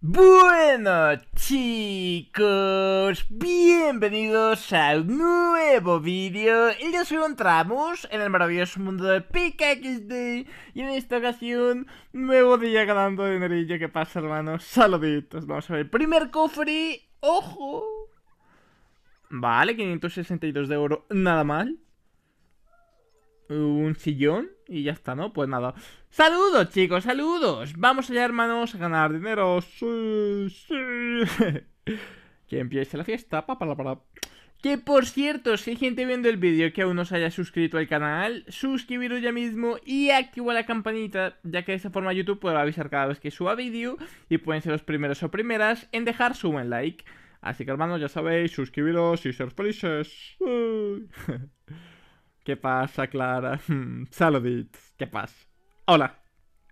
Bueno chicos, bienvenidos a un nuevo vídeo y nos encontramos en el maravilloso mundo de PKXD Y en esta ocasión, nuevo día ganando dinerillo, ¿qué pasa hermanos? Saluditos, vamos a ver, primer cofre, ojo Vale, 562 de oro, nada mal un sillón y ya está, ¿no? Pues nada. Saludos, chicos, saludos. Vamos allá, hermanos, a ganar dinero. Sí, sí. que empiece la fiesta. Pa, que por cierto, si hay gente viendo el vídeo que aún no se haya suscrito al canal, suscribiros ya mismo y activa la campanita, ya que de esta forma YouTube podrá avisar cada vez que suba vídeo y pueden ser los primeros o primeras en dejar su buen like. Así que hermanos, ya sabéis, suscribiros y ser felices. ¿Qué pasa, Clara? Saluditos. ¿qué pasa? Hola,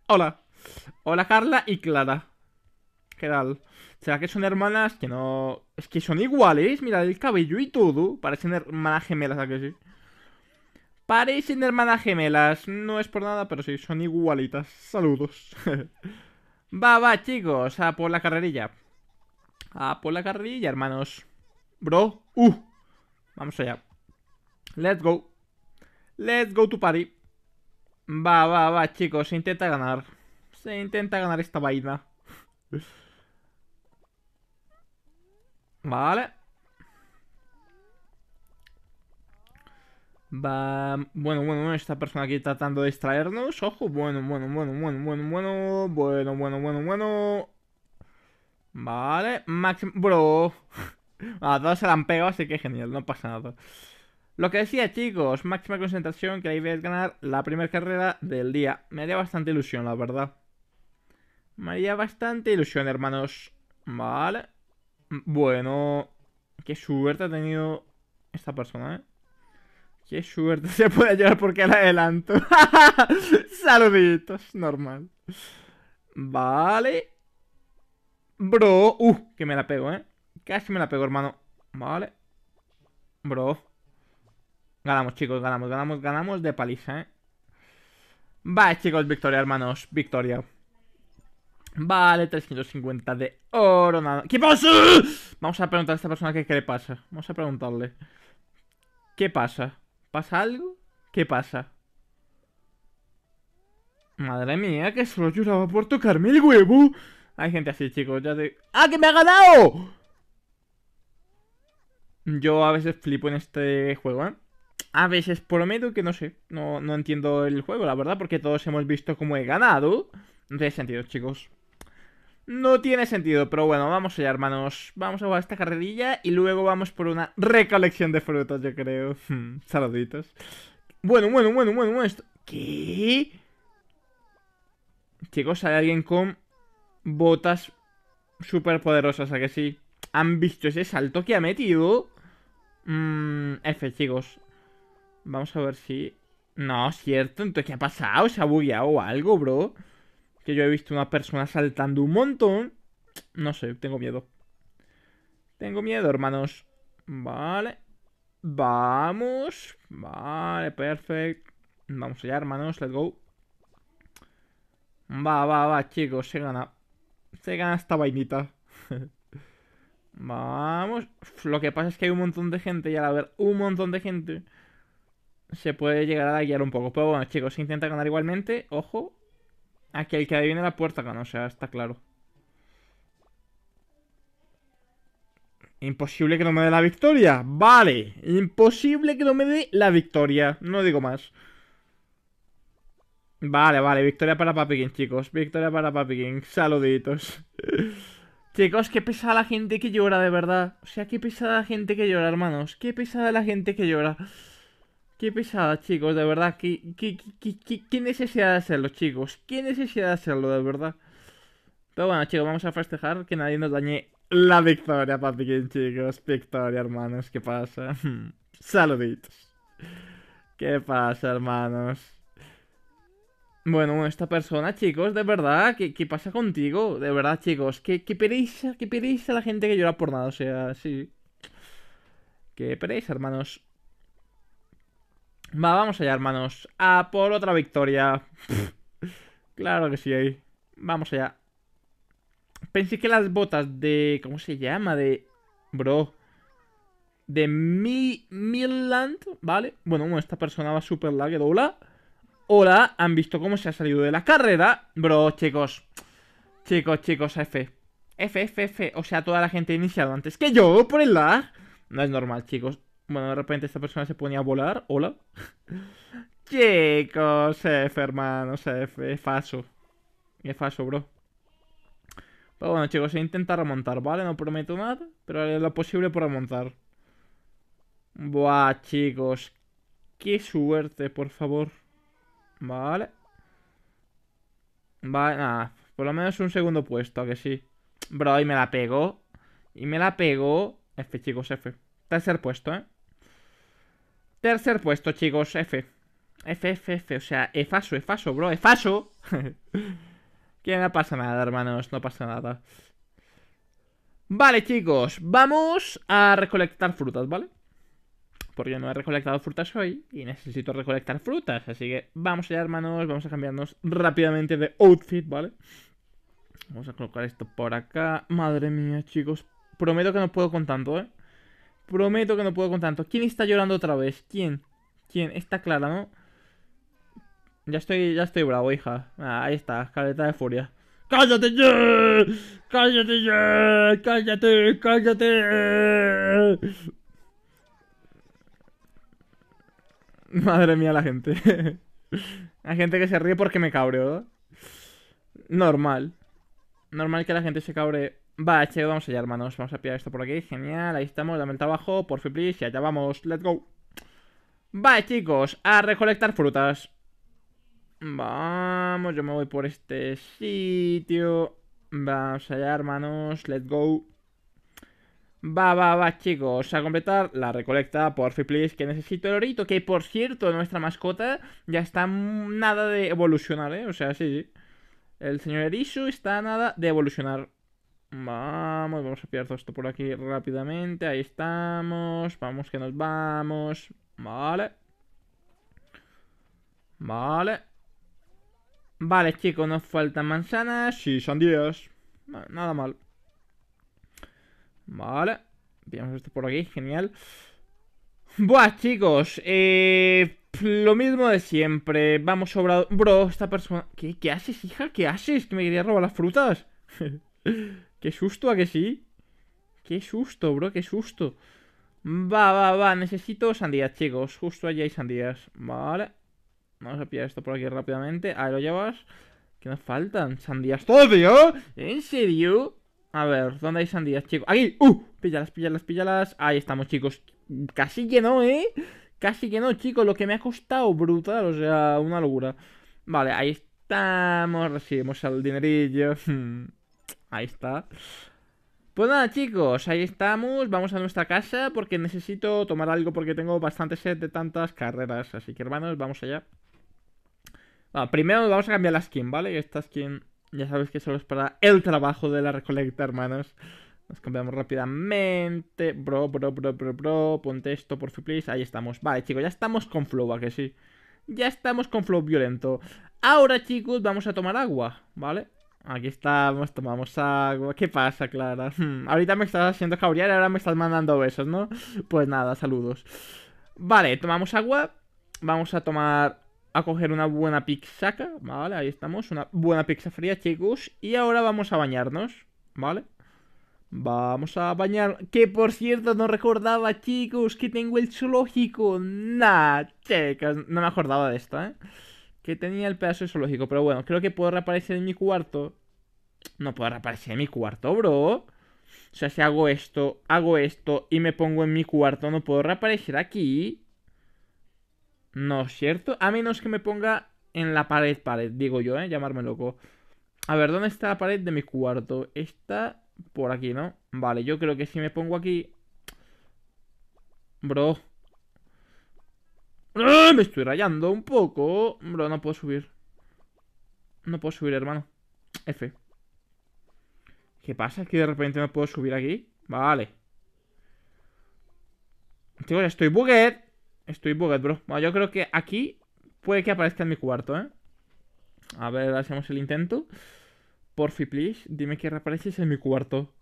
hola, hola, Carla y Clara. ¿Qué tal? ¿Será que son hermanas que no. Es que son iguales, mira el cabello y todo. Parecen hermanas gemelas, ¿a que sí? Parecen hermanas gemelas, no es por nada, pero sí, son igualitas. Saludos. va, va, chicos, a por la carrerilla. A por la carrerilla, hermanos. Bro, uh. Vamos allá. Let's go. Let's go to party. Va, va, va, chicos. Se intenta ganar. Se intenta ganar esta vaina. Vale. Va... Bueno, bueno, esta persona aquí tratando de extraernos Ojo, bueno, bueno, bueno, bueno, bueno, bueno, bueno, bueno, bueno, bueno. Vale, Max, bro. A todos se la han pegado, así que genial, no pasa nada. Lo que decía chicos, máxima concentración que ahí idea a ganar la primera carrera del día. Me haría bastante ilusión, la verdad. Me haría bastante ilusión, hermanos. Vale. Bueno. Qué suerte ha tenido esta persona, ¿eh? Qué suerte. Se puede llevar porque la adelanto. Saluditos, normal. Vale. Bro. Uh, que me la pego, ¿eh? Casi me la pego, hermano. Vale. Bro. Ganamos, chicos, ganamos, ganamos, ganamos de paliza, ¿eh? Vale, chicos, victoria, hermanos, victoria. Vale, 350 de oro, nada. ¿Qué pasa? Vamos a preguntar a esta persona qué, qué le pasa. Vamos a preguntarle. ¿Qué pasa? ¿Pasa algo? ¿Qué pasa? Madre mía, que solo lloraba por tocarme el huevo. Hay gente así, chicos, ya te... ¡Ah, que me ha ganado! Yo a veces flipo en este juego, ¿eh? A veces prometo que no sé, no, entiendo el juego, la verdad, porque todos hemos visto cómo he ganado. No tiene sentido, chicos. No tiene sentido, pero bueno, vamos allá, hermanos. Vamos a jugar esta carrerilla y luego vamos por una recolección de frutas, yo creo. Hmm, saluditos. Bueno, bueno, bueno, bueno, bueno. Esto... ¿Qué? Chicos, hay alguien con botas súper poderosas, ¿a que sí? ¿Han visto ese salto que ha metido? Mmm. F, chicos. Vamos a ver si... No, cierto. Entonces, ¿qué ha pasado? ¿Se ha bugueado algo, bro? Que yo he visto una persona saltando un montón. No sé, tengo miedo. Tengo miedo, hermanos. Vale. Vamos. Vale, perfecto. Vamos allá, hermanos. Let's go. Va, va, va, chicos. Se gana. Se gana esta vainita. Vamos. Lo que pasa es que hay un montón de gente. Y al haber un montón de gente se puede llegar a guiar un poco. Pero bueno, chicos, se intenta ganar igualmente. Ojo, aquí el que adivine la puerta gana, o sea, está claro. Imposible que no me dé la victoria. Vale, imposible que no me dé la victoria. No digo más. Vale, vale, victoria para Papi King, chicos. Victoria para Papi King. Saluditos. chicos, qué pesada la gente que llora, de verdad. O sea, qué pesada la gente que llora, hermanos. Qué pesada la gente que llora. Qué pesada, chicos, de verdad. ¿Qué, qué, necesidad de hacerlo, chicos. Qué necesidad de hacerlo, de verdad. Pero bueno, chicos, vamos a festejar que nadie nos dañe la victoria, papiquín, chicos. Victoria, hermanos. ¿Qué pasa? Saluditos. ¿Qué pasa, hermanos? Bueno, esta persona, chicos, de verdad, ¿qué, pasa contigo? De verdad, chicos, qué, qué pereza, qué pereza la gente que llora por nada, o sea, sí. Qué pereza, hermanos vamos allá, hermanos. A por otra victoria. claro que sí. Eh. Vamos allá. Pensé que las botas de... ¿Cómo se llama? De... Bro. De Mi... Milland, ¿vale? Bueno, esta persona va súper lagged. Hola. Hola. Han visto cómo se ha salido de la carrera. Bro, chicos. Chicos, chicos, F. F, F, O sea, toda la gente ha iniciado antes que yo por el lag. No es normal, chicos. Bueno, de repente esta persona se ponía a volar. Hola. Chicos, F, hermano, F. Es falso. Es falso, bro. Pero bueno, chicos, he intentar remontar, ¿vale? No prometo nada, pero haré lo posible por remontar. Buah, chicos. Qué suerte, por favor. Vale. Vale, nada. Por lo menos un segundo puesto, ¿a que sí. Bro, y me la pegó. Y me la pegó. F, chicos, F. Tercer puesto, ¿eh? Tercer puesto, chicos, F. F, F, F, o sea, Efaso, Efaso, bro, Efaso. que no pasa nada, hermanos, no pasa nada. Vale, chicos, vamos a recolectar frutas, ¿vale? Porque no he recolectado frutas hoy y necesito recolectar frutas. Así que vamos allá, hermanos, vamos a cambiarnos rápidamente de outfit, ¿vale? Vamos a colocar esto por acá. Madre mía, chicos, prometo que no puedo con tanto, ¿eh? Prometo que no puedo con tanto. ¿Quién está llorando otra vez? ¿Quién? ¿Quién? Está clara, ¿no? Ya estoy, ya estoy bravo, hija. Ah, ahí está, caleta de furia. ¡Cállate ya! ¡Cállate ya! ¡Cállate! ¡Cállate! Madre mía la gente. Hay gente que se ríe porque me cabreo. Normal. Normal que la gente se cabre. Va, che, vamos allá, hermanos. Vamos a pillar esto por aquí. Genial, ahí estamos. Dame el trabajo, por please. Y allá vamos. Let's go. Va, chicos, a recolectar frutas. Vamos, yo me voy por este sitio. Vamos allá, hermanos. Let's go. Va, va, va, chicos. A completar la recolecta, por please, que necesito el orito. Que, por cierto, nuestra mascota ya está nada de evolucionar, ¿eh? O sea, sí, sí. El señor Erisu está nada de evolucionar. Vamos, vamos a pillar todo esto por aquí rápidamente. Ahí estamos. Vamos que nos vamos. Vale. Vale. Vale, chicos, nos faltan manzanas y sandías. Nada mal. Vale. Pillamos esto por aquí, genial. Buah, chicos. Eh, lo mismo de siempre. Vamos sobrado. Bro, esta persona... ¿Qué, ¿Qué haces, hija? ¿Qué haces? Que me quería robar las frutas. Qué susto, ¿a que sí? Qué susto, bro, qué susto. Va, va, va, necesito sandías, chicos. Justo allí hay sandías. Vale. Vamos a pillar esto por aquí rápidamente. Ahí lo llevas. ¿Qué nos faltan? ¿Sandías todavía? ¿En serio? A ver, ¿dónde hay sandías, chicos? ¡Aquí! ¡Uh! Píllalas, píllalas, píllalas. Ahí estamos, chicos. Casi que no, ¿eh? Casi que no, chicos. Lo que me ha costado brutal. O sea, una locura. Vale, ahí estamos. Recibimos el dinerillo. Hmm. Ahí está. Pues nada, chicos, ahí estamos. Vamos a nuestra casa porque necesito tomar algo porque tengo bastante sed de tantas carreras. Así que, hermanos, vamos allá. Ah, primero vamos a cambiar la skin, ¿vale? Esta skin ya sabes que solo es para el trabajo de la recolecta, hermanos. Nos cambiamos rápidamente. Bro, bro, bro, bro, bro. Ponte esto, por please. Ahí estamos. Vale, chicos, ya estamos con flow, ¿a que sí? Ya estamos con flow violento. Ahora, chicos, vamos a tomar agua, ¿vale? Aquí estamos, tomamos agua. ¿Qué pasa, Clara? Hmm, ahorita me estás haciendo cabrear y ahora me estás mandando besos, ¿no? Pues nada, saludos. Vale, tomamos agua. Vamos a tomar. A coger una buena pizza, Vale, ahí estamos. Una buena pizza fría, chicos. Y ahora vamos a bañarnos. Vale. Vamos a bañar. Que por cierto, no recordaba, chicos, que tengo el zoológico. Nah, chicas, no me acordaba de esto, ¿eh? que tenía el pedazo de Pero bueno, creo que puedo reaparecer en mi cuarto. No puedo reaparecer en mi cuarto, bro. O sea, si hago esto, hago esto y me pongo en mi cuarto, no puedo reaparecer aquí. No es cierto. A menos que me ponga en la pared, pared, digo yo, ¿eh? Llamarme loco. A ver, ¿dónde está la pared de mi cuarto? Está por aquí, ¿no? Vale, yo creo que si me pongo aquí... Bro, me estoy rayando un poco. Bro, no puedo subir. No puedo subir, hermano. F. ¿Qué pasa? que de repente no puedo subir aquí? Vale. estoy bugged. Estoy bugged, bro. Bueno, yo creo que aquí puede que aparezca en mi cuarto, ¿eh? A ver, hacemos el intento. Porfi, please, dime que reapareces en mi cuarto.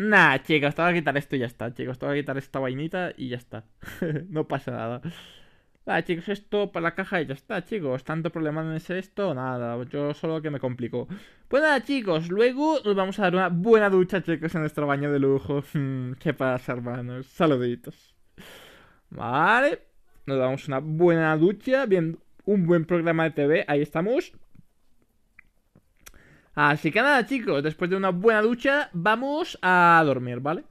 Nah, chicos, te voy a quitar esto y ya está, chicos. Te voy quitar esta vainita y ya está. no pasa nada. Nada, chicos, esto para la caja y ya está, chicos. Tanto problema no es esto, nada. Yo solo que me complico. Pues nada, chicos, luego nos vamos a dar una buena ducha, chicos, en nuestro baño de lujo. Mm, ¿Qué pasa, hermanos? Saluditos. Vale. Nos damos una buena ducha, bien, un buen programa de TV. Ahí estamos. Así que nada, chicos, después de una buena ducha, vamos a dormir, ¿vale?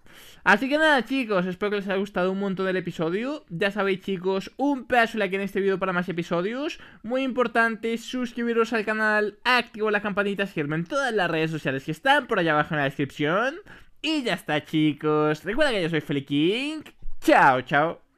Así que nada, chicos, espero que les haya gustado un montón el episodio. Ya sabéis, chicos, un pedazo de like en este vídeo para más episodios. Muy importante, suscribiros al canal, activo la campanita, seguirme en todas las redes sociales que están por allá abajo en la descripción. Y ya está, chicos. Recuerda que yo soy Feliking. Chao, chao.